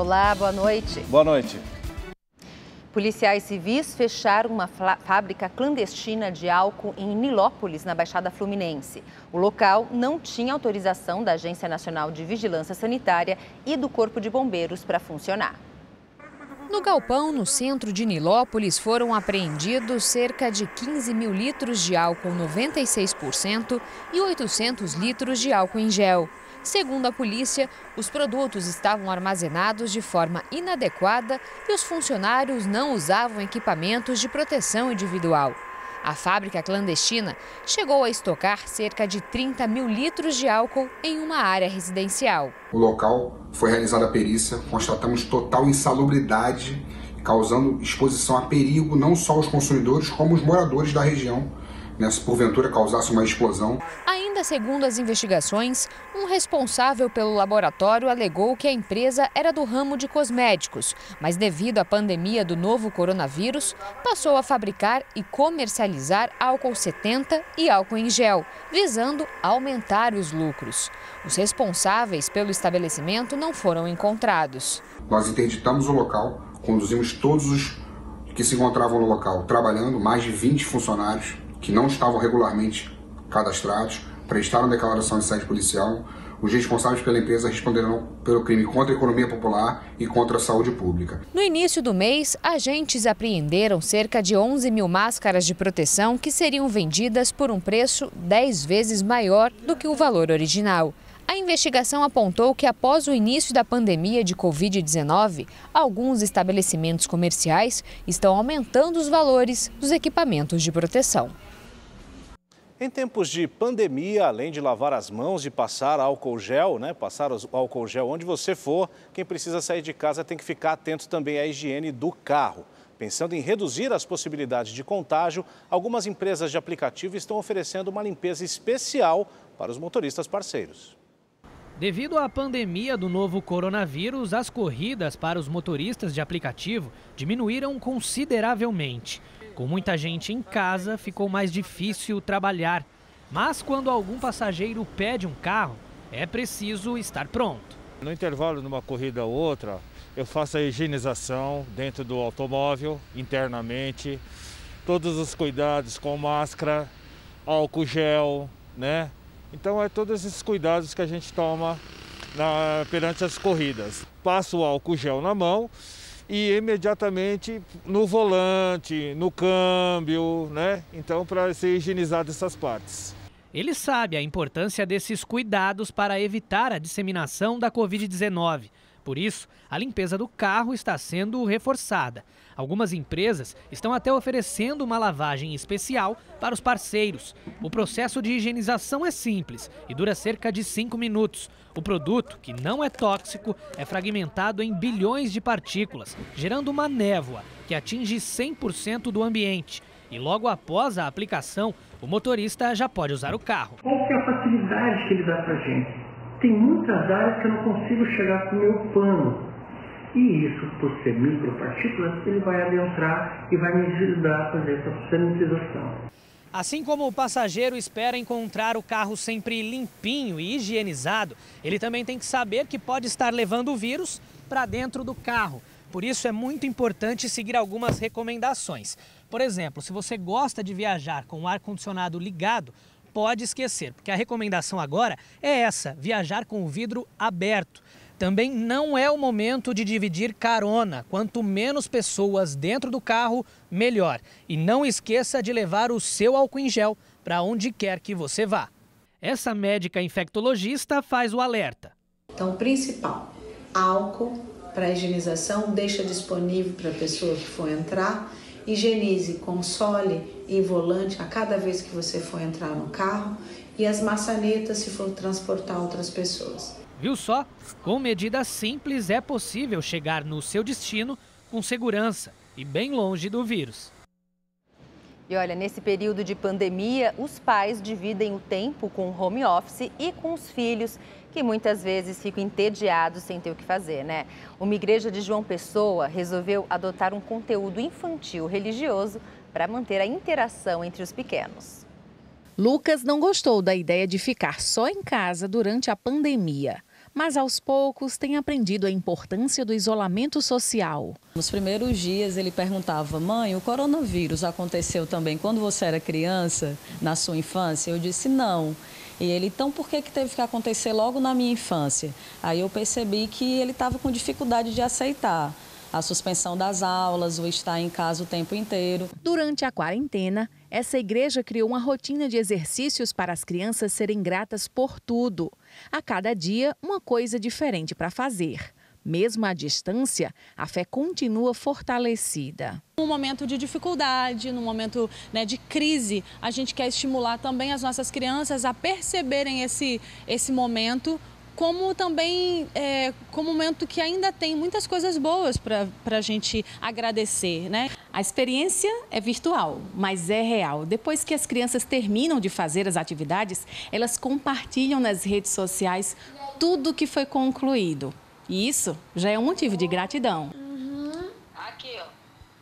Olá, boa noite. Boa noite. Policiais civis fecharam uma fábrica clandestina de álcool em Nilópolis, na Baixada Fluminense. O local não tinha autorização da Agência Nacional de Vigilância Sanitária e do Corpo de Bombeiros para funcionar. No galpão, no centro de Nilópolis, foram apreendidos cerca de 15 mil litros de álcool 96% e 800 litros de álcool em gel. Segundo a polícia, os produtos estavam armazenados de forma inadequada e os funcionários não usavam equipamentos de proteção individual. A fábrica clandestina chegou a estocar cerca de 30 mil litros de álcool em uma área residencial. O local foi realizada a perícia, constatamos total insalubridade, causando exposição a perigo não só aos consumidores, como os moradores da região né, se porventura causasse uma explosão. Ainda segundo as investigações, um responsável pelo laboratório alegou que a empresa era do ramo de cosméticos, mas devido à pandemia do novo coronavírus, passou a fabricar e comercializar álcool 70 e álcool em gel, visando aumentar os lucros. Os responsáveis pelo estabelecimento não foram encontrados. Nós interditamos o local, conduzimos todos os que se encontravam no local trabalhando, mais de 20 funcionários que não estavam regularmente cadastrados, prestaram declaração de sede policial, os responsáveis pela empresa responderão pelo crime contra a economia popular e contra a saúde pública. No início do mês, agentes apreenderam cerca de 11 mil máscaras de proteção que seriam vendidas por um preço 10 vezes maior do que o valor original. A investigação apontou que após o início da pandemia de Covid-19, alguns estabelecimentos comerciais estão aumentando os valores dos equipamentos de proteção. Em tempos de pandemia, além de lavar as mãos e passar álcool gel, né? Passar álcool gel onde você for, quem precisa sair de casa tem que ficar atento também à higiene do carro. Pensando em reduzir as possibilidades de contágio, algumas empresas de aplicativo estão oferecendo uma limpeza especial para os motoristas parceiros. Devido à pandemia do novo coronavírus, as corridas para os motoristas de aplicativo diminuíram consideravelmente. Com muita gente em casa, ficou mais difícil trabalhar. Mas quando algum passageiro pede um carro, é preciso estar pronto. No intervalo de uma corrida ou outra, eu faço a higienização dentro do automóvel, internamente, todos os cuidados com máscara, álcool gel, né? Então é todos esses cuidados que a gente toma na, perante as corridas. Passo o álcool gel na mão e imediatamente no volante, no câmbio, né? Então, para ser higienizado essas partes. Ele sabe a importância desses cuidados para evitar a disseminação da Covid-19 por isso, a limpeza do carro está sendo reforçada. Algumas empresas estão até oferecendo uma lavagem especial para os parceiros. O processo de higienização é simples e dura cerca de 5 minutos. O produto, que não é tóxico, é fragmentado em bilhões de partículas, gerando uma névoa que atinge 100% do ambiente. E logo após a aplicação, o motorista já pode usar o carro. Qual que é a facilidade que ele dá para gente? tem muitas áreas que eu não consigo chegar com o meu pano. E isso, por ser micropartículas, ele vai adentrar e vai me ajudar a fazer essa sanitização. Assim como o passageiro espera encontrar o carro sempre limpinho e higienizado, ele também tem que saber que pode estar levando o vírus para dentro do carro. Por isso é muito importante seguir algumas recomendações. Por exemplo, se você gosta de viajar com o ar-condicionado ligado, pode esquecer, porque a recomendação agora é essa: viajar com o vidro aberto. Também não é o momento de dividir carona. Quanto menos pessoas dentro do carro, melhor. E não esqueça de levar o seu álcool em gel para onde quer que você vá. Essa médica infectologista faz o alerta. Então, o principal, álcool para higienização, deixa disponível para a pessoa que for entrar Higienize, console e volante a cada vez que você for entrar no carro e as maçanetas se for transportar outras pessoas. Viu só? Com medidas simples é possível chegar no seu destino com segurança e bem longe do vírus. E olha, nesse período de pandemia, os pais dividem o tempo com o home office e com os filhos, que muitas vezes ficam entediados sem ter o que fazer, né? Uma igreja de João Pessoa resolveu adotar um conteúdo infantil religioso para manter a interação entre os pequenos. Lucas não gostou da ideia de ficar só em casa durante a pandemia mas aos poucos tem aprendido a importância do isolamento social. Nos primeiros dias ele perguntava: "Mãe, o coronavírus aconteceu também quando você era criança, na sua infância?" Eu disse: "Não". E ele, então por que, que teve que acontecer logo na minha infância? Aí eu percebi que ele estava com dificuldade de aceitar a suspensão das aulas, o estar em casa o tempo inteiro. Durante a quarentena, essa igreja criou uma rotina de exercícios para as crianças serem gratas por tudo. A cada dia, uma coisa diferente para fazer. Mesmo à distância, a fé continua fortalecida. Num momento de dificuldade, num momento né, de crise, a gente quer estimular também as nossas crianças a perceberem esse, esse momento como também é, como um momento que ainda tem muitas coisas boas para a gente agradecer, né? A experiência é virtual, mas é real. Depois que as crianças terminam de fazer as atividades, elas compartilham nas redes sociais tudo que foi concluído. E isso já é um motivo de gratidão. Uhum. Aqui, ó.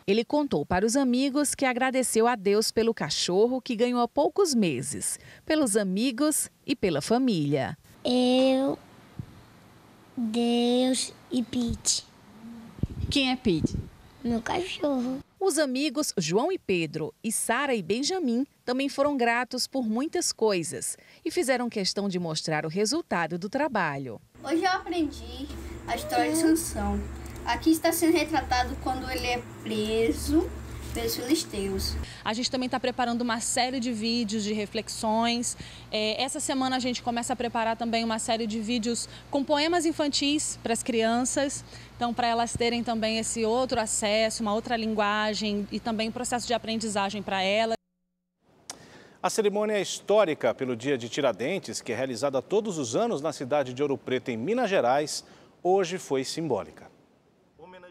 Ele contou para os amigos que agradeceu a Deus pelo cachorro que ganhou há poucos meses, pelos amigos e pela família. Eu Deus e Pete. Quem é Pete? Meu cachorro. Os amigos João e Pedro e Sara e Benjamin também foram gratos por muitas coisas e fizeram questão de mostrar o resultado do trabalho. Hoje eu aprendi a história de Sansão. Aqui está sendo retratado quando ele é preso pelos filisteus. A gente também está preparando uma série de vídeos, de reflexões. É, essa semana a gente começa a preparar também uma série de vídeos com poemas infantis para as crianças. Então, para elas terem também esse outro acesso, uma outra linguagem e também um processo de aprendizagem para elas. A cerimônia é histórica pelo Dia de Tiradentes, que é realizada todos os anos na cidade de Ouro Preto, em Minas Gerais, hoje foi simbólica.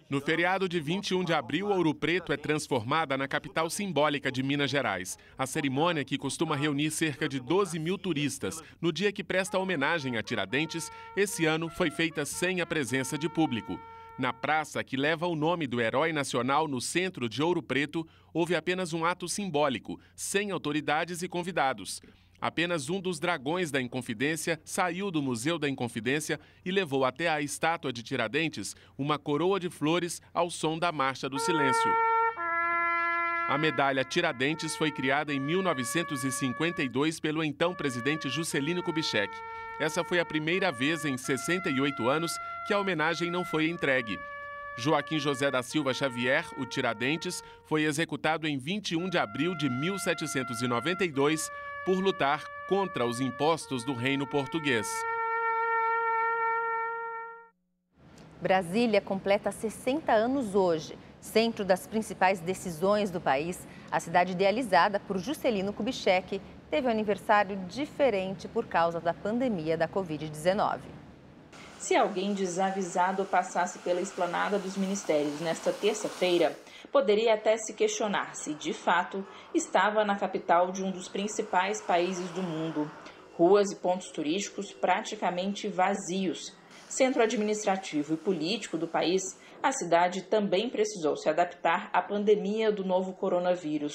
No feriado de 21 de abril, Ouro Preto é transformada na capital simbólica de Minas Gerais. A cerimônia, que costuma reunir cerca de 12 mil turistas, no dia que presta homenagem a Tiradentes, esse ano foi feita sem a presença de público. Na praça que leva o nome do herói nacional no centro de Ouro Preto, houve apenas um ato simbólico, sem autoridades e convidados. Apenas um dos dragões da Inconfidência saiu do Museu da Inconfidência e levou até a estátua de Tiradentes uma coroa de flores ao som da Marcha do Silêncio. A medalha Tiradentes foi criada em 1952 pelo então presidente Juscelino Kubitschek. Essa foi a primeira vez em 68 anos que a homenagem não foi entregue. Joaquim José da Silva Xavier, o Tiradentes, foi executado em 21 de abril de 1792 por lutar contra os impostos do reino português. Brasília completa 60 anos hoje. Centro das principais decisões do país, a cidade idealizada por Juscelino Kubitschek teve um aniversário diferente por causa da pandemia da Covid-19. Se alguém desavisado passasse pela esplanada dos ministérios nesta terça-feira, Poderia até se questionar se, de fato, estava na capital de um dos principais países do mundo. Ruas e pontos turísticos praticamente vazios. Centro administrativo e político do país, a cidade também precisou se adaptar à pandemia do novo coronavírus.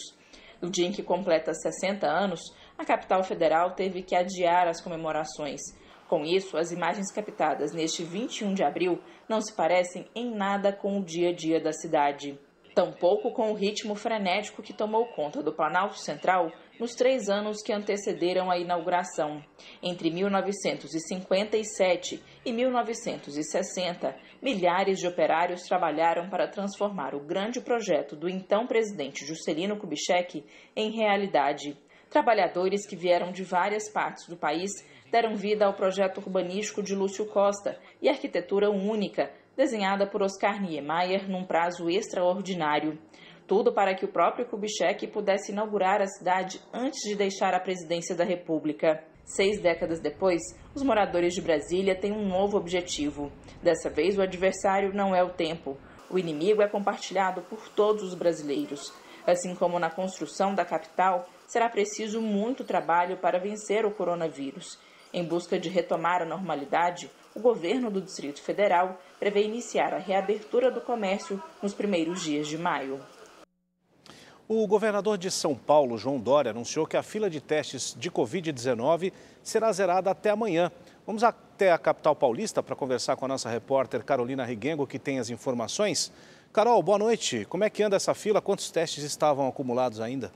No dia em que completa 60 anos, a capital federal teve que adiar as comemorações. Com isso, as imagens captadas neste 21 de abril não se parecem em nada com o dia a dia da cidade tampouco com o ritmo frenético que tomou conta do Planalto Central nos três anos que antecederam a inauguração. Entre 1957 e 1960, milhares de operários trabalharam para transformar o grande projeto do então presidente Juscelino Kubitschek em realidade. Trabalhadores que vieram de várias partes do país deram vida ao projeto urbanístico de Lúcio Costa e arquitetura única desenhada por Oscar Niemeyer num prazo extraordinário. Tudo para que o próprio Kubitschek pudesse inaugurar a cidade antes de deixar a presidência da República. Seis décadas depois, os moradores de Brasília têm um novo objetivo. Dessa vez, o adversário não é o tempo. O inimigo é compartilhado por todos os brasileiros. Assim como na construção da capital, será preciso muito trabalho para vencer o coronavírus. Em busca de retomar a normalidade, o governo do Distrito Federal prevê iniciar a reabertura do comércio nos primeiros dias de maio. O governador de São Paulo, João Dória, anunciou que a fila de testes de Covid-19 será zerada até amanhã. Vamos até a capital paulista para conversar com a nossa repórter Carolina Riguengo, que tem as informações. Carol, boa noite. Como é que anda essa fila? Quantos testes estavam acumulados ainda?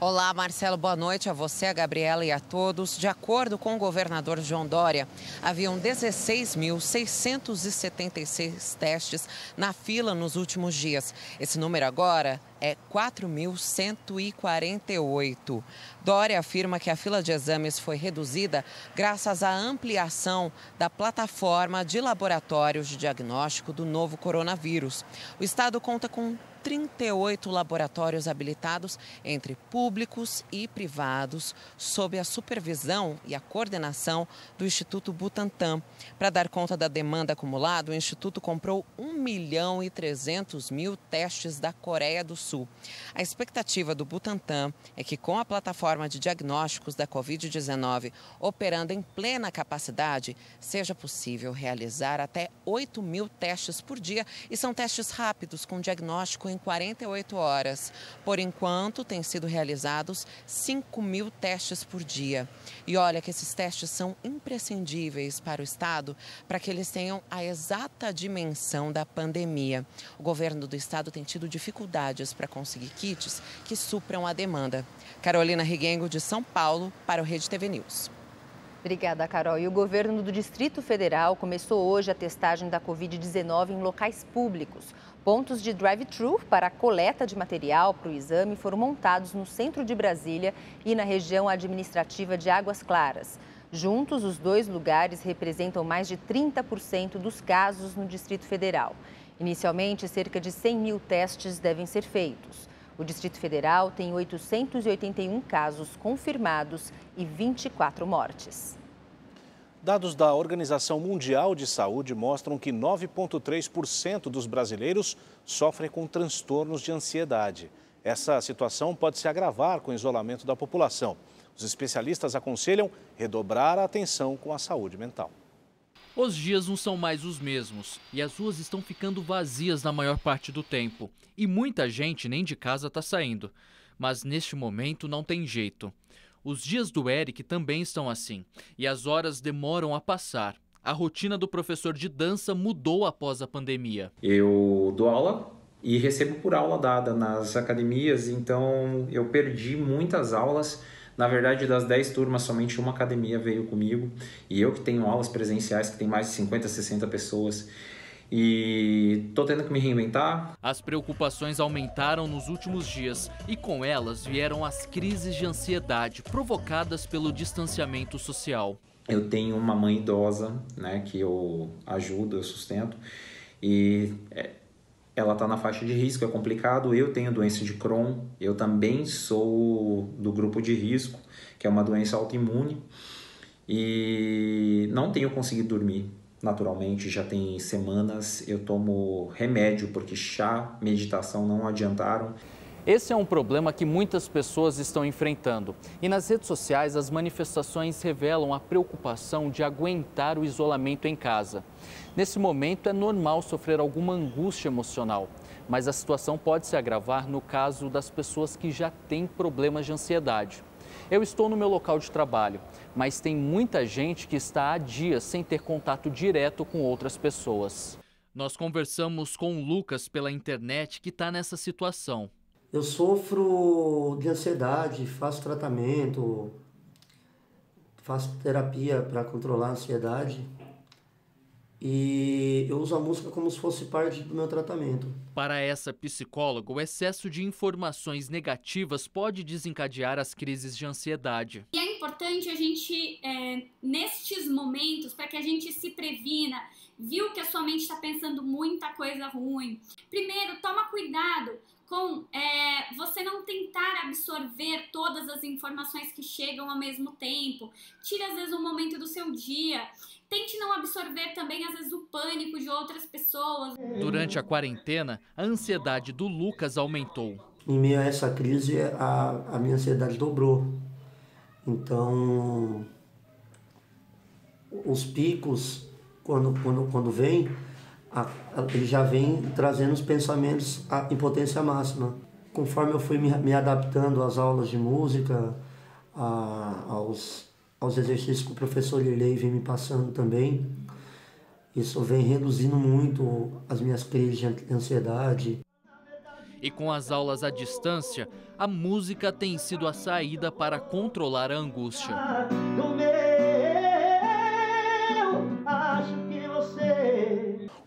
Olá, Marcelo, boa noite a você, a Gabriela e a todos. De acordo com o governador João Dória, haviam 16.676 testes na fila nos últimos dias. Esse número agora é 4.148. Dória afirma que a fila de exames foi reduzida graças à ampliação da plataforma de laboratórios de diagnóstico do novo coronavírus. O estado conta com 38 laboratórios habilitados entre públicos e privados, sob a supervisão e a coordenação do Instituto Butantan. Para dar conta da demanda acumulada, o Instituto comprou 1 milhão e 300 mil testes da Coreia do Sul. A expectativa do Butantan é que, com a plataforma de diagnósticos da Covid-19 operando em plena capacidade, seja possível realizar até 8 mil testes por dia e são testes rápidos com diagnóstico em 48 horas. Por enquanto, têm sido realizados 5 mil testes por dia. E olha que esses testes são imprescindíveis para o Estado para que eles tenham a exata dimensão da pandemia. O governo do Estado tem tido dificuldades para conseguir kits que supram a demanda. Carolina Riguengo, de São Paulo, para o Rede TV News. Obrigada, Carol. E o governo do Distrito Federal começou hoje a testagem da Covid-19 em locais públicos. Pontos de drive-thru para a coleta de material para o exame foram montados no centro de Brasília e na região administrativa de Águas Claras. Juntos, os dois lugares representam mais de 30% dos casos no Distrito Federal. Inicialmente, cerca de 100 mil testes devem ser feitos. O Distrito Federal tem 881 casos confirmados e 24 mortes. Dados da Organização Mundial de Saúde mostram que 9,3% dos brasileiros sofrem com transtornos de ansiedade. Essa situação pode se agravar com o isolamento da população. Os especialistas aconselham redobrar a atenção com a saúde mental. Os dias não são mais os mesmos e as ruas estão ficando vazias na maior parte do tempo. E muita gente nem de casa está saindo. Mas neste momento não tem jeito. Os dias do Eric também estão assim e as horas demoram a passar. A rotina do professor de dança mudou após a pandemia. Eu dou aula e recebo por aula dada nas academias, então eu perdi muitas aulas na verdade, das 10 turmas, somente uma academia veio comigo. E eu que tenho aulas presenciais, que tem mais de 50, 60 pessoas. E tô tendo que me reinventar. As preocupações aumentaram nos últimos dias e com elas vieram as crises de ansiedade provocadas pelo distanciamento social. Eu tenho uma mãe idosa, né, que eu ajudo, eu sustento. E é, ela está na faixa de risco, é complicado. Eu tenho doença de Crohn, eu também sou do grupo de risco, que é uma doença autoimune, e não tenho conseguido dormir naturalmente. Já tem semanas eu tomo remédio, porque chá, meditação não adiantaram. Esse é um problema que muitas pessoas estão enfrentando. E nas redes sociais, as manifestações revelam a preocupação de aguentar o isolamento em casa. Nesse momento, é normal sofrer alguma angústia emocional, mas a situação pode se agravar no caso das pessoas que já têm problemas de ansiedade. Eu estou no meu local de trabalho, mas tem muita gente que está há dias sem ter contato direto com outras pessoas. Nós conversamos com o Lucas pela internet que está nessa situação. Eu sofro de ansiedade, faço tratamento, faço terapia para controlar a ansiedade. E eu uso a música como se fosse parte do meu tratamento. Para essa psicóloga, o excesso de informações negativas pode desencadear as crises de ansiedade. E é importante a gente, é, nestes momentos, para que a gente se previna, viu que a sua mente está pensando muita coisa ruim. Primeiro, toma cuidado com é, você não tentar absorver todas as informações que chegam ao mesmo tempo. Tire às vezes um momento do seu dia. Tente não absorver também às vezes o pânico de outras pessoas. Durante a quarentena, a ansiedade do Lucas aumentou. Em meio a essa crise, a, a minha ansiedade dobrou. Então, os picos, quando, quando, quando vem, ele já vem trazendo os pensamentos em potência máxima. Conforme eu fui me, adaptando às aulas de música, a, aos, aos exercícios que o professor Lirley vem me passando também, isso vem reduzindo muito as minhas crises de ansiedade. E com as aulas à distância, a música tem sido a saída para controlar a angústia.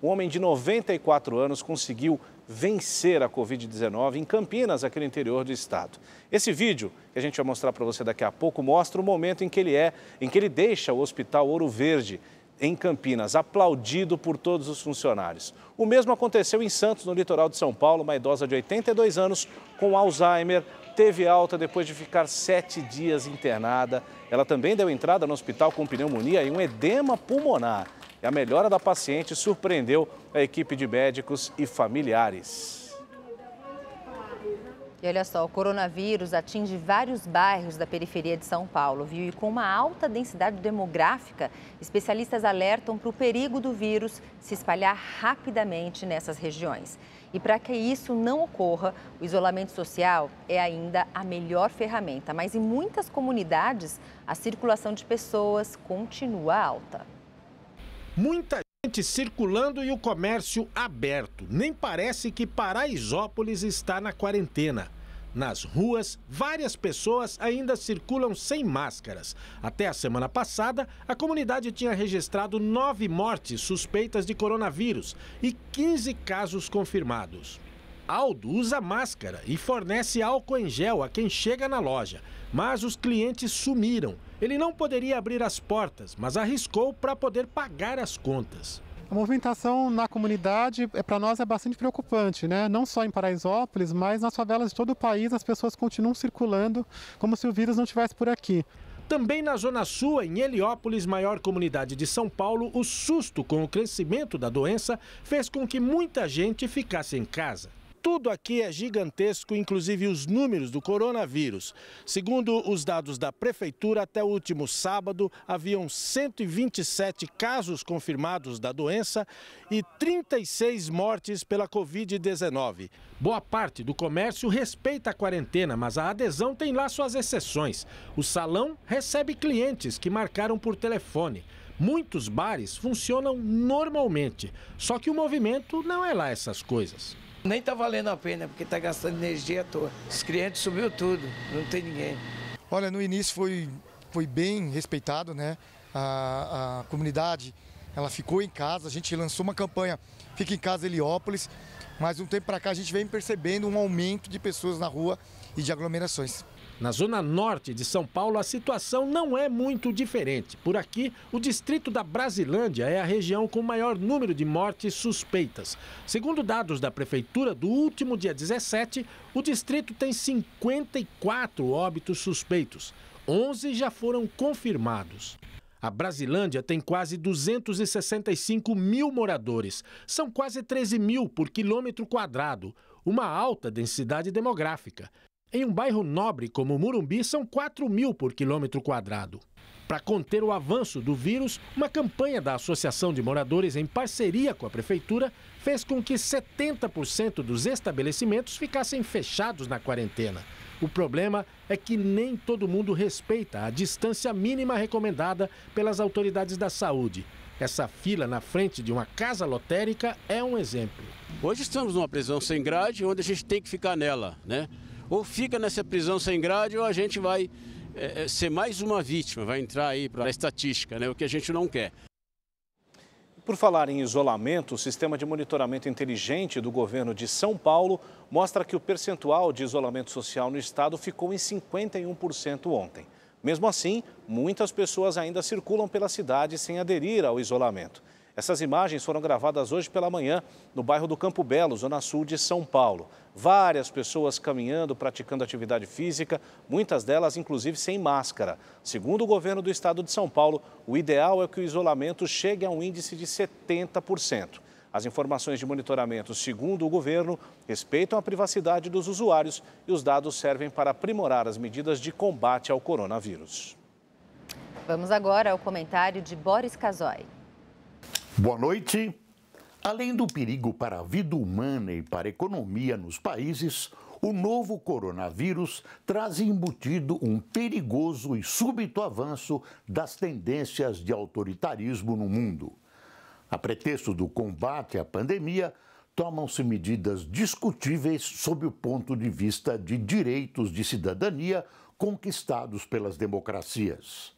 um homem de 94 anos conseguiu vencer a Covid-19 em Campinas, aqui no interior do estado. Esse vídeo que a gente vai mostrar para você daqui a pouco mostra o momento em que ele é, em que ele deixa o Hospital Ouro Verde em Campinas, aplaudido por todos os funcionários. O mesmo aconteceu em Santos, no litoral de São Paulo. Uma idosa de 82 anos com Alzheimer teve alta depois de ficar sete dias internada. Ela também deu entrada no hospital com pneumonia e um edema pulmonar e a melhora da paciente surpreendeu a equipe de médicos e familiares. E olha só, o coronavírus atinge vários bairros da periferia de São Paulo, viu? E com uma alta densidade demográfica, especialistas alertam para o perigo do vírus se espalhar rapidamente nessas regiões. E para que isso não ocorra, o isolamento social é ainda a melhor ferramenta, mas em muitas comunidades a circulação de pessoas continua alta. Muita gente circulando e o comércio aberto. Nem parece que Paraisópolis está na quarentena. Nas ruas, várias pessoas ainda circulam sem máscaras. Até a semana passada, a comunidade tinha registrado nove mortes suspeitas de coronavírus e 15 casos confirmados. Aldo usa máscara e fornece álcool em gel a quem chega na loja, mas os clientes sumiram ele não poderia abrir as portas, mas arriscou para poder pagar as contas. A movimentação na comunidade, é, para nós, é bastante preocupante, né? Não só em Paraisópolis, mas nas favelas de todo o país, as pessoas continuam circulando como se o vírus não estivesse por aqui. Também na Zona Sul, em Heliópolis, maior comunidade de São Paulo, o susto com o crescimento da doença fez com que muita gente ficasse em casa. Tudo aqui é gigantesco, inclusive os números do coronavírus. Segundo os dados da prefeitura, até o último sábado haviam 127 casos confirmados da doença e 36 mortes pela Covid-19. Boa parte do comércio respeita a quarentena, mas a adesão tem lá suas exceções. O salão recebe clientes que marcaram por telefone. Muitos bares funcionam normalmente, só que o movimento não é lá essas coisas. Nem está valendo a pena, porque está gastando energia à toa. Os clientes subiu tudo, não tem ninguém. Olha, no início foi, foi bem respeitado, né? A, a comunidade ela ficou em casa, a gente lançou uma campanha Fica em Casa Heliópolis, mas um tempo para cá a gente vem percebendo um aumento de pessoas na rua e de aglomerações. Na zona norte de São Paulo, a situação não é muito diferente. Por aqui, o distrito da Brasilândia é a região com maior número de mortes suspeitas. Segundo dados da prefeitura, do último dia 17, o distrito tem 54 óbitos suspeitos. 11 já foram confirmados. A Brasilândia tem quase 265 mil moradores. São quase 13 mil por quilômetro quadrado, uma alta densidade demográfica. Em um bairro nobre como Murumbi, são 4 mil por quilômetro quadrado. Para conter o avanço do vírus, uma campanha da Associação de Moradores em parceria com a Prefeitura fez com que 70% dos estabelecimentos ficassem fechados na quarentena. O problema é que nem todo mundo respeita a distância mínima recomendada pelas autoridades da saúde. Essa fila na frente de uma casa lotérica é um exemplo. Hoje estamos numa prisão sem grade, onde a gente tem que ficar nela, né? ou fica nessa prisão sem grade ou a gente vai é, é ser mais uma vítima, vai entrar aí para a estatística, né, o que a gente não quer. Por falar em isolamento, o sistema de monitoramento inteligente do governo de São Paulo mostra que o percentual de isolamento social no estado ficou em 51% ontem. Mesmo assim, muitas pessoas ainda circulam pela cidade sem aderir ao isolamento. Essas imagens foram gravadas hoje pela manhã no bairro do Campo Belo, zona sul de São Paulo. Várias pessoas caminhando, praticando atividade física, muitas delas inclusive sem máscara. Segundo o governo do estado de São Paulo, o ideal é que o isolamento chegue a um índice de 70%. As informações de monitoramento, segundo o governo, respeitam a privacidade dos usuários e os dados servem para aprimorar as medidas de combate ao coronavírus. Vamos agora ao comentário de Boris Casoy. Boa noite. Além do perigo para a vida humana e para a economia nos países, o novo coronavírus traz embutido um perigoso e súbito avanço das tendências de autoritarismo no mundo. A pretexto do combate à pandemia, tomam-se medidas discutíveis sob o ponto de vista de direitos de cidadania conquistados pelas democracias.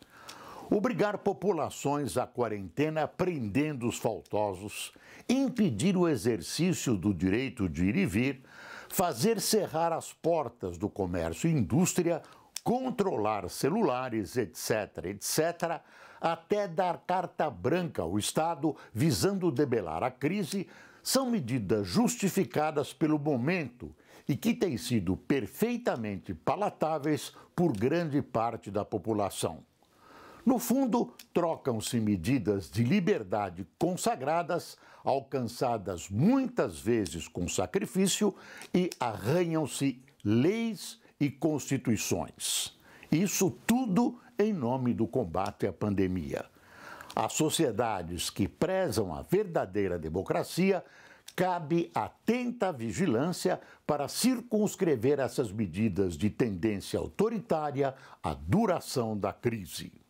Obrigar populações à quarentena prendendo os faltosos, impedir o exercício do direito de ir e vir, fazer cerrar as portas do comércio e indústria, controlar celulares, etc., etc., até dar carta branca ao Estado visando debelar a crise, são medidas justificadas pelo momento e que têm sido perfeitamente palatáveis por grande parte da população. No fundo, trocam-se medidas de liberdade consagradas, alcançadas muitas vezes com sacrifício, e arranham-se leis e constituições. Isso tudo em nome do combate à pandemia. Às sociedades que prezam a verdadeira democracia, cabe atenta vigilância para circunscrever essas medidas de tendência autoritária à duração da crise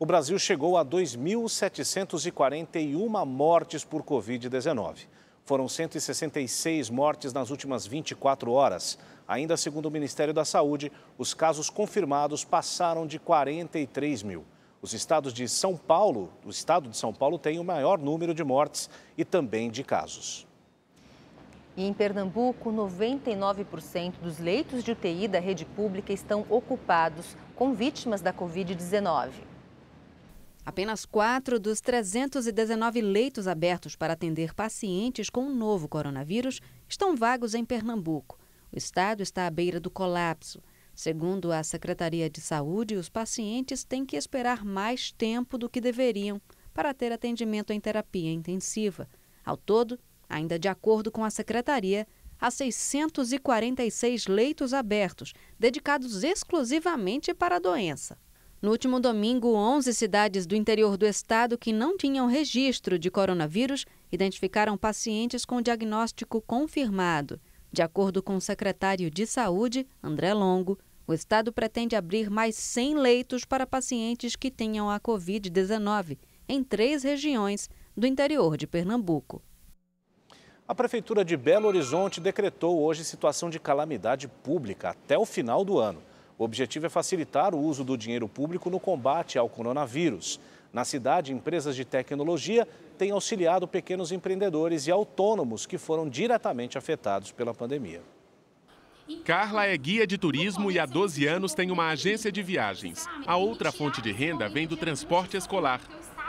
o Brasil chegou a 2.741 mortes por Covid-19. Foram 166 mortes nas últimas 24 horas. Ainda segundo o Ministério da Saúde, os casos confirmados passaram de 43 mil. Os estados de São Paulo, o estado de São Paulo tem o maior número de mortes e também de casos. E em Pernambuco, 99% dos leitos de UTI da rede pública estão ocupados com vítimas da Covid-19. Apenas quatro dos 319 leitos abertos para atender pacientes com o novo coronavírus estão vagos em Pernambuco. O estado está à beira do colapso. Segundo a Secretaria de Saúde, os pacientes têm que esperar mais tempo do que deveriam para ter atendimento em terapia intensiva. Ao todo, ainda de acordo com a Secretaria, há 646 leitos abertos, dedicados exclusivamente para a doença. No último domingo, 11 cidades do interior do estado que não tinham registro de coronavírus identificaram pacientes com diagnóstico confirmado. De acordo com o secretário de Saúde, André Longo, o estado pretende abrir mais 100 leitos para pacientes que tenham a Covid-19 em três regiões do interior de Pernambuco. A Prefeitura de Belo Horizonte decretou hoje situação de calamidade pública até o final do ano. O objetivo é facilitar o uso do dinheiro público no combate ao coronavírus. Na cidade, empresas de tecnologia têm auxiliado pequenos empreendedores e autônomos que foram diretamente afetados pela pandemia. Carla é guia de turismo e há 12 anos tem uma agência de viagens. A outra fonte de renda vem do transporte escolar.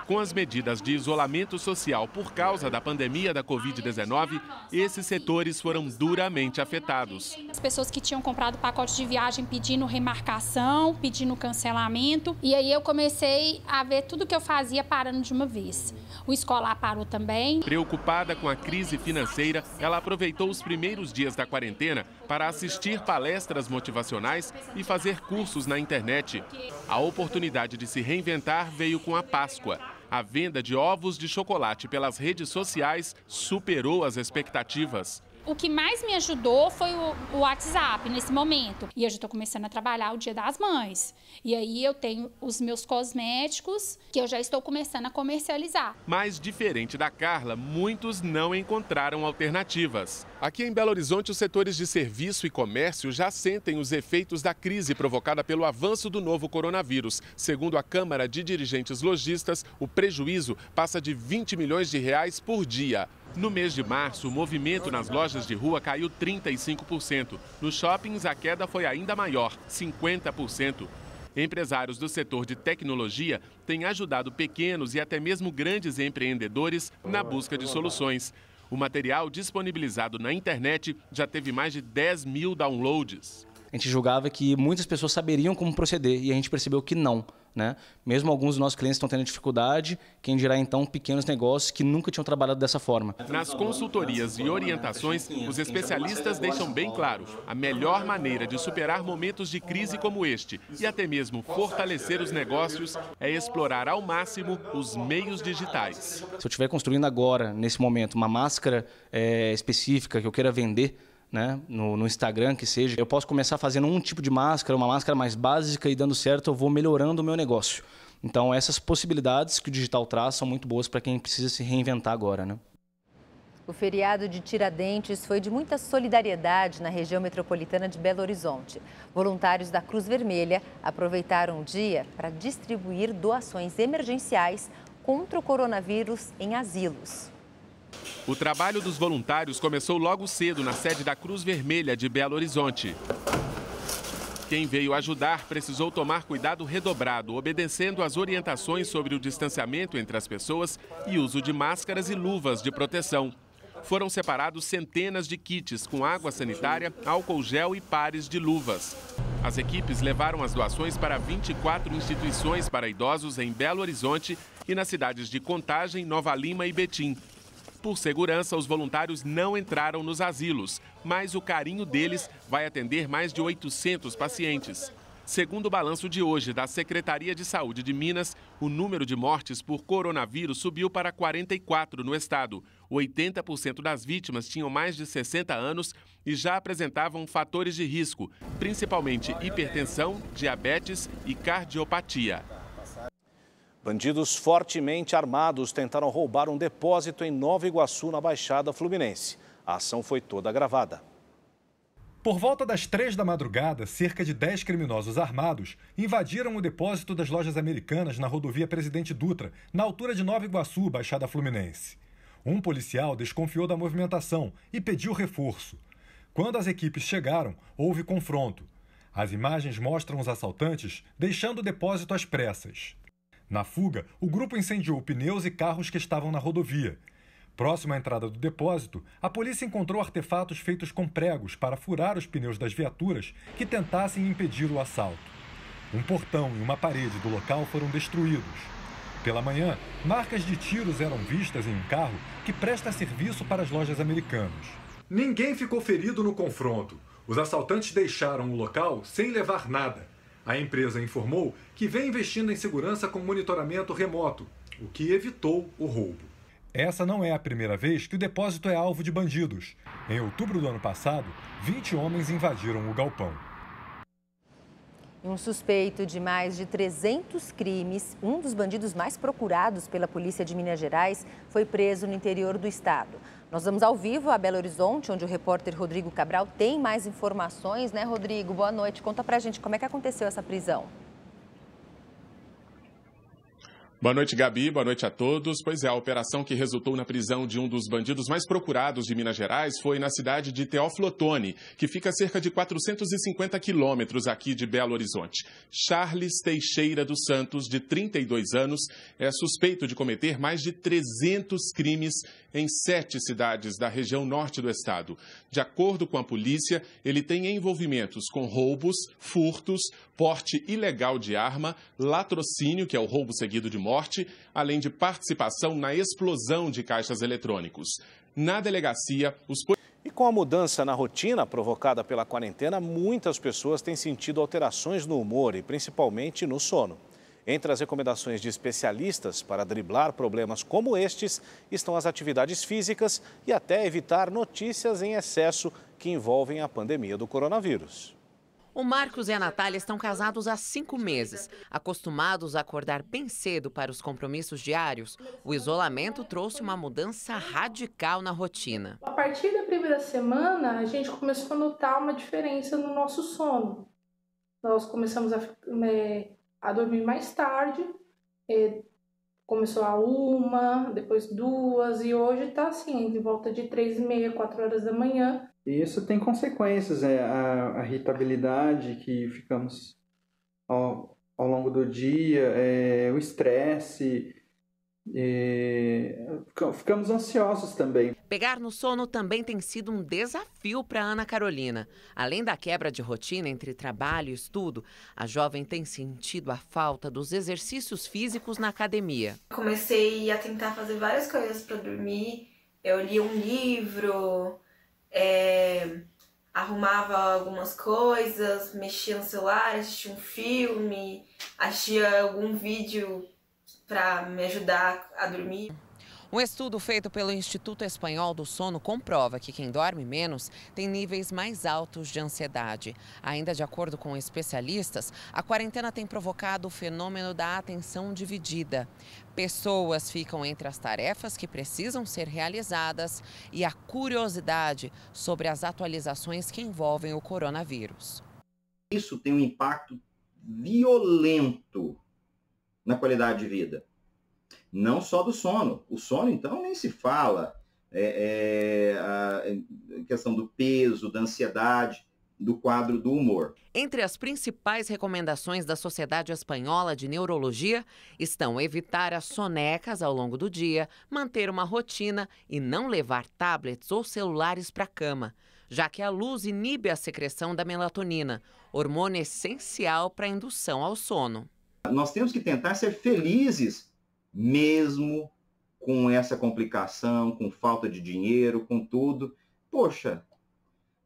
Com as medidas de isolamento social por causa da pandemia da Covid-19, esses setores foram duramente afetados. As pessoas que tinham comprado pacote de viagem pedindo remarcação, pedindo cancelamento, e aí eu comecei a ver tudo que eu fazia parando de uma vez. O escolar parou também. Preocupada com a crise financeira, ela aproveitou os primeiros dias da quarentena para assistir palestras motivacionais e fazer cursos na internet. A oportunidade de se reinventar veio com a Páscoa a venda de ovos de chocolate pelas redes sociais superou as expectativas. O que mais me ajudou foi o, o WhatsApp nesse momento. E eu já estou começando a trabalhar o Dia das Mães. E aí eu tenho os meus cosméticos que eu já estou começando a comercializar. Mas diferente da Carla, muitos não encontraram alternativas. Aqui em Belo Horizonte, os setores de serviço e comércio já sentem os efeitos da crise provocada pelo avanço do novo coronavírus. Segundo a Câmara de Dirigentes Logistas, o prejuízo passa de 20 milhões de reais por dia. No mês de março, o movimento nas lojas de rua caiu 35%. Nos shoppings, a queda foi ainda maior, 50%. Empresários do setor de tecnologia têm ajudado pequenos e até mesmo grandes empreendedores na busca de soluções. O material disponibilizado na internet já teve mais de 10 mil downloads. A gente julgava que muitas pessoas saberiam como proceder e a gente percebeu que não. Né? Mesmo alguns dos nossos clientes estão tendo dificuldade, quem dirá então pequenos negócios que nunca tinham trabalhado dessa forma. Nas consultorias e orientações, os especialistas deixam bem claro a melhor maneira de superar momentos de crise como este e até mesmo fortalecer os negócios é explorar ao máximo os meios digitais. Se eu estiver construindo agora, nesse momento, uma máscara é, específica que eu queira vender, né? No, no, Instagram, que seja, eu posso começar fazendo um tipo de máscara, uma máscara mais básica e dando certo, eu vou melhorando o meu negócio. Então, essas possibilidades que o digital traz são muito boas para quem precisa se reinventar agora, né? O feriado de Tiradentes foi de muita solidariedade na região metropolitana de Belo Horizonte. Voluntários da Cruz Vermelha aproveitaram o dia para distribuir doações emergenciais contra o coronavírus em asilos. O trabalho dos voluntários começou logo cedo na sede da Cruz Vermelha de Belo Horizonte. Quem veio ajudar precisou tomar cuidado redobrado, obedecendo às orientações sobre o distanciamento entre as pessoas e uso de máscaras e luvas de proteção. Foram separados centenas de kits com água sanitária, álcool gel e pares de luvas. As equipes levaram as doações para 24 instituições para idosos em Belo Horizonte e nas cidades de Contagem, Nova Lima e Betim. Por segurança, os voluntários não entraram nos asilos, mas o carinho deles vai atender mais de 800 pacientes. Segundo o balanço de hoje da Secretaria de Saúde de Minas, o número de mortes por coronavírus subiu para 44 no estado. 80% das vítimas tinham mais de 60 anos e já apresentavam fatores de risco, principalmente hipertensão, diabetes e cardiopatia. Bandidos fortemente armados tentaram roubar um depósito em Nova Iguaçu, na Baixada Fluminense. A ação foi toda gravada. Por volta das três da madrugada, cerca de dez criminosos armados invadiram o depósito das lojas americanas na rodovia Presidente Dutra, na altura de Nova Iguaçu, Baixada Fluminense. Um policial desconfiou da movimentação e pediu reforço. Quando as equipes chegaram, houve confronto. As imagens mostram os assaltantes deixando o depósito às pressas. Na fuga, o grupo incendiou pneus e carros que estavam na rodovia. Próximo à entrada do depósito, a polícia encontrou artefatos feitos com pregos para furar os pneus das viaturas que tentassem impedir o assalto. Um portão e uma parede do local foram destruídos. Pela manhã, marcas de tiros eram vistas em um carro que presta serviço para as lojas americanas. Ninguém ficou ferido no confronto. Os assaltantes deixaram o local sem levar nada. A empresa informou que vem investindo em segurança com monitoramento remoto, o que evitou o roubo. Essa não é a primeira vez que o depósito é alvo de bandidos. Em outubro do ano passado, 20 homens invadiram o galpão. Um suspeito de mais de 300 crimes, um dos bandidos mais procurados pela polícia de Minas Gerais, foi preso no interior do estado. Nós vamos ao vivo a Belo Horizonte, onde o repórter Rodrigo Cabral tem mais informações, né, Rodrigo? Boa noite. Conta pra gente como é que aconteceu essa prisão. Boa noite, Gabi. Boa noite a todos. Pois é, a operação que resultou na prisão de um dos bandidos mais procurados de Minas Gerais foi na cidade de Teoflotone, que fica a cerca de 450 quilômetros aqui de Belo Horizonte. Charles Teixeira dos Santos, de 32 anos, é suspeito de cometer mais de 300 crimes em sete cidades da região norte do estado. De acordo com a polícia, ele tem envolvimentos com roubos, furtos, porte ilegal de arma, latrocínio, que é o roubo seguido de morte, além de participação na explosão de caixas eletrônicos. Na delegacia, os e com a mudança na rotina provocada pela quarentena, muitas pessoas têm sentido alterações no humor e principalmente no sono. Entre as recomendações de especialistas para driblar problemas como estes estão as atividades físicas e até evitar notícias em excesso que envolvem a pandemia do coronavírus. O Marcos e a Natália estão casados há cinco meses. Acostumados a acordar bem cedo para os compromissos diários, o isolamento trouxe uma mudança radical na rotina. A partir da primeira semana, a gente começou a notar uma diferença no nosso sono. Nós começamos a, é, a dormir mais tarde, é, começou a uma, depois duas, e hoje está assim, de volta de três e meia, quatro horas da manhã e isso tem consequências, é, a, a irritabilidade que ficamos ao, ao longo do dia, é, o estresse, é, ficamos ansiosos também. Pegar no sono também tem sido um desafio para Ana Carolina. Além da quebra de rotina entre trabalho e estudo, a jovem tem sentido a falta dos exercícios físicos na academia. Comecei a tentar fazer várias coisas para dormir. Eu li um livro, é, arrumava algumas coisas, mexia no celular, assistia um filme, assistia algum vídeo para me ajudar a dormir. Um estudo feito pelo Instituto Espanhol do Sono comprova que quem dorme menos tem níveis mais altos de ansiedade. Ainda de acordo com especialistas, a quarentena tem provocado o fenômeno da atenção dividida. Pessoas ficam entre as tarefas que precisam ser realizadas e a curiosidade sobre as atualizações que envolvem o coronavírus. Isso tem um impacto violento na qualidade de vida. Não só do sono. O sono, então, nem se fala. É, é, a é, questão do peso, da ansiedade, do quadro do humor. Entre as principais recomendações da Sociedade Espanhola de Neurologia estão evitar as sonecas ao longo do dia, manter uma rotina e não levar tablets ou celulares para a cama, já que a luz inibe a secreção da melatonina, hormônio essencial para a indução ao sono. Nós temos que tentar ser felizes mesmo com essa complicação, com falta de dinheiro, com tudo. Poxa,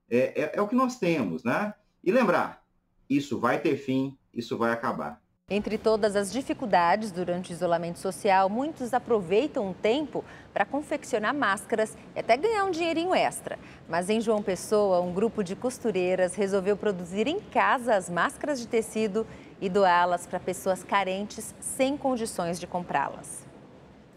é, é, é o que nós temos, né? E lembrar, isso vai ter fim, isso vai acabar. Entre todas as dificuldades durante o isolamento social, muitos aproveitam o tempo para confeccionar máscaras e até ganhar um dinheirinho extra. Mas em João Pessoa, um grupo de costureiras resolveu produzir em casa as máscaras de tecido e doá-las para pessoas carentes sem condições de comprá-las.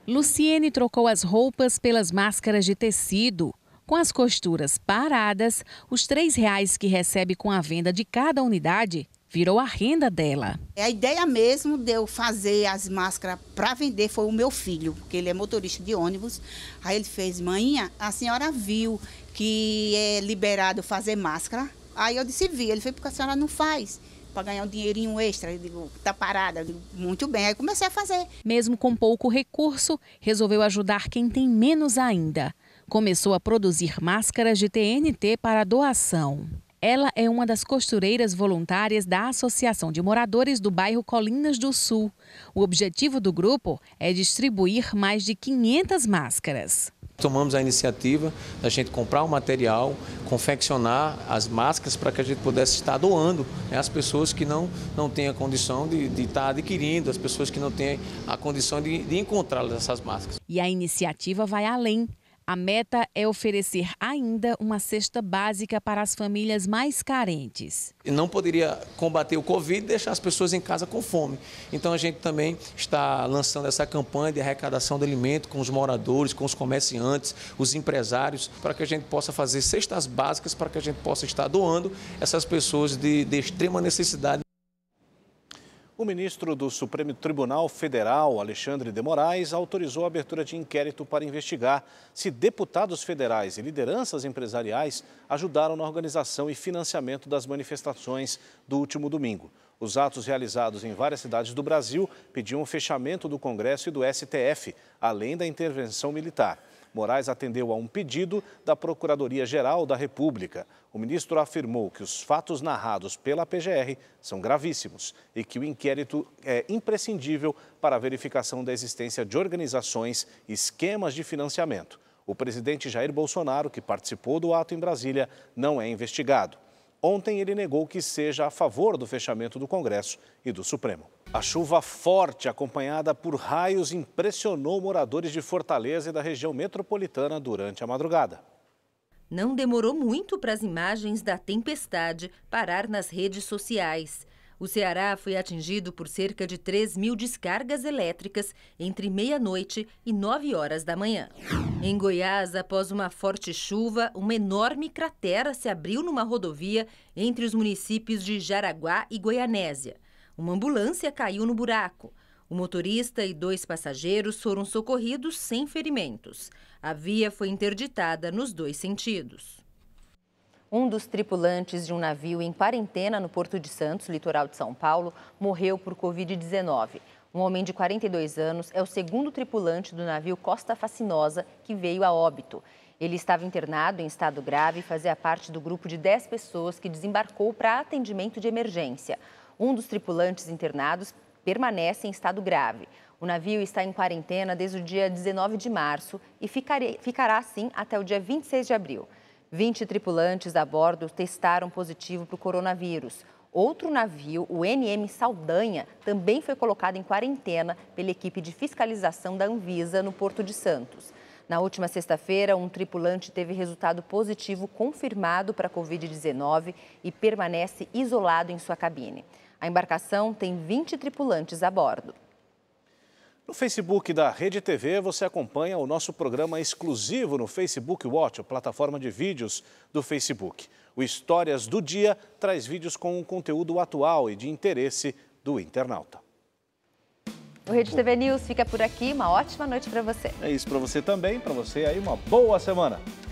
Luciene trocou as roupas pelas máscaras de tecido. Com as costuras paradas, os R$ reais que recebe com a venda de cada unidade virou a renda dela. É a ideia mesmo de eu fazer as máscaras para vender foi o meu filho, porque ele é motorista de ônibus. Aí ele fez, manhinha, a senhora viu que é liberado fazer máscara? Aí eu disse, vi. Ele fez, porque a senhora não faz para ganhar um dinheirinho extra. Eu digo, tá parada. Eu digo, muito bem. Aí comecei a fazer. Mesmo com pouco recurso, resolveu ajudar quem tem menos ainda. Começou a produzir máscaras de TNT para doação. Ela é uma das costureiras voluntárias da Associação de Moradores do bairro Colinas do Sul. O objetivo do grupo é distribuir mais de 500 máscaras. Tomamos a iniciativa da gente comprar o material, confeccionar as máscaras para que a gente pudesse estar doando né, as pessoas que não, não têm a condição de, de estar adquirindo, as pessoas que não têm a condição de, de encontrar essas máscaras. E a iniciativa vai além. A meta é oferecer ainda uma cesta básica para as famílias mais carentes. Não poderia combater o Covid e deixar as pessoas em casa com fome. Então a gente também está lançando essa campanha de arrecadação de alimento com os moradores, com os comerciantes, os empresários, para que a gente possa fazer cestas básicas, para que a gente possa estar doando essas pessoas de, de extrema necessidade. O ministro do Supremo Tribunal Federal, Alexandre de Moraes, autorizou a abertura de inquérito para investigar se deputados federais e lideranças empresariais ajudaram na organização e financiamento das manifestações do último domingo. Os atos realizados em várias cidades do Brasil pediam o fechamento do Congresso e do STF, além da intervenção militar. Moraes atendeu a um pedido da Procuradoria-Geral da República. O ministro afirmou que os fatos narrados pela PGR são gravíssimos e que o inquérito é imprescindível para a verificação da existência de organizações e esquemas de financiamento. O presidente Jair Bolsonaro, que participou do ato em Brasília, não é investigado. Ontem ele negou que seja a favor do fechamento do Congresso e do Supremo. A chuva forte, acompanhada por raios, impressionou moradores de Fortaleza e da região metropolitana durante a madrugada. Não demorou muito para as imagens da tempestade parar nas redes sociais. O Ceará foi atingido por cerca de 3 mil descargas elétricas entre meia-noite e 9 horas da manhã. Em Goiás, após uma forte chuva, uma enorme cratera se abriu numa rodovia entre os municípios de Jaraguá e Goianésia. Uma ambulância caiu no buraco. O motorista e dois passageiros foram socorridos sem ferimentos. A via foi interditada nos dois sentidos. Um dos tripulantes de um navio em quarentena no Porto de Santos, litoral de São Paulo, morreu por Covid-19. Um homem de 42 anos é o segundo tripulante do navio Costa Fascinosa que veio a óbito. Ele estava internado em estado grave e fazia parte do grupo de 10 pessoas que desembarcou para atendimento de emergência. Um dos tripulantes internados permanece em estado grave. O navio está em quarentena desde o dia 19 de março e ficará assim até o dia 26 de abril. 20 tripulantes a bordo testaram positivo para o coronavírus. Outro navio, o NM Saldanha, também foi colocado em quarentena pela equipe de fiscalização da Anvisa no Porto de Santos. Na última sexta-feira, um tripulante teve resultado positivo confirmado para a Covid-19 e permanece isolado em sua cabine. A embarcação tem 20 tripulantes a bordo. No Facebook da Rede TV, você acompanha o nosso programa exclusivo no Facebook Watch, a plataforma de vídeos do Facebook. O Histórias do Dia traz vídeos com um conteúdo atual e de interesse do internauta. O Rede TV News fica por aqui. Uma ótima noite para você. É isso para você também, para você aí uma boa semana.